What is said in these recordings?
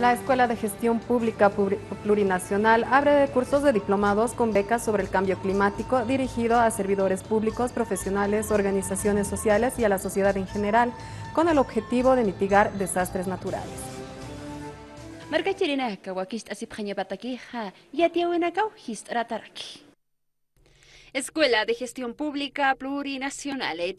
La Escuela de Gestión Pública Plurinacional abre cursos de diplomados con becas sobre el cambio climático dirigido a servidores públicos, profesionales, organizaciones sociales y a la sociedad en general, con el objetivo de mitigar desastres naturales. Escuela de Gestión Pública Plurinacional de eh,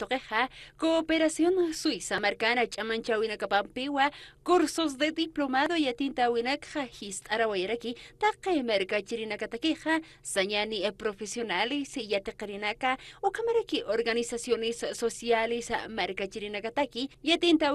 Cooperación Suiza Marcana Chamancha Winacapampiwa, cursos de diplomado y atinta Winacajist Marca, Merka Chirinacataqueja, Sañani eh, Profesionales y Yatacarinaca, Ukamaraki Organizaciones Sociales Marca Chirinacataki, y atinta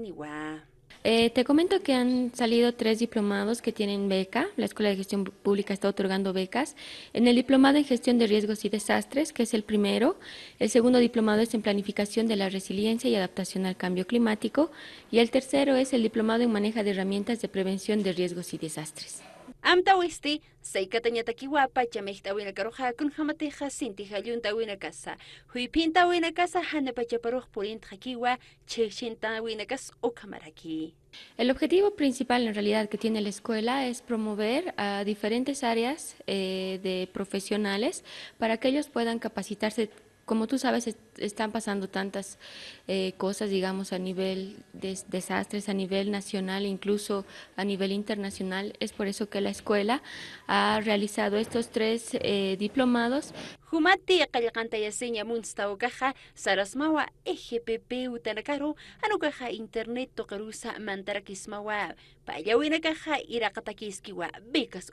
Niwa. Eh, te comento que han salido tres diplomados que tienen beca. La Escuela de Gestión Pública está otorgando becas. En el diplomado en Gestión de Riesgos y Desastres, que es el primero. El segundo diplomado es en Planificación de la Resiliencia y Adaptación al Cambio Climático. Y el tercero es el diplomado en Maneja de Herramientas de Prevención de Riesgos y Desastres. Amta wisti, seikatañatakiwapa chamejtawinakaruja kunhamateja sintijalluntawinakasa. Huipintawinakasa hanapachaparuj purintajakiwa chejchintawinakas okamaraki. El objetivo principal en realidad que tiene la escuela es promover a diferentes áreas eh, de profesionales para que ellos puedan capacitarse como tú sabes, están pasando tantas eh, cosas, digamos, a nivel de desastres, a nivel nacional, incluso a nivel internacional. Es por eso que la escuela ha realizado estos tres eh, diplomados humati munsta munstawkaqa sarasmawa ejpp utanakaro anukaqa internet Tokarusa, mantarakismawa pallawinakaqa iraqtakisquiwa becas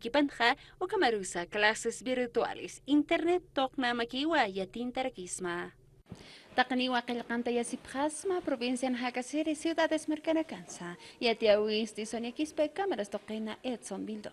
kipanja ukamarusa clases virtuales internet toqnamakiwa yatintarakisma Taqniwa qillqantayasipqasma provincia hakasiri ciudades mercana kansa. Yatiawis Tisonia kispe kameras toqina Edson Bildo.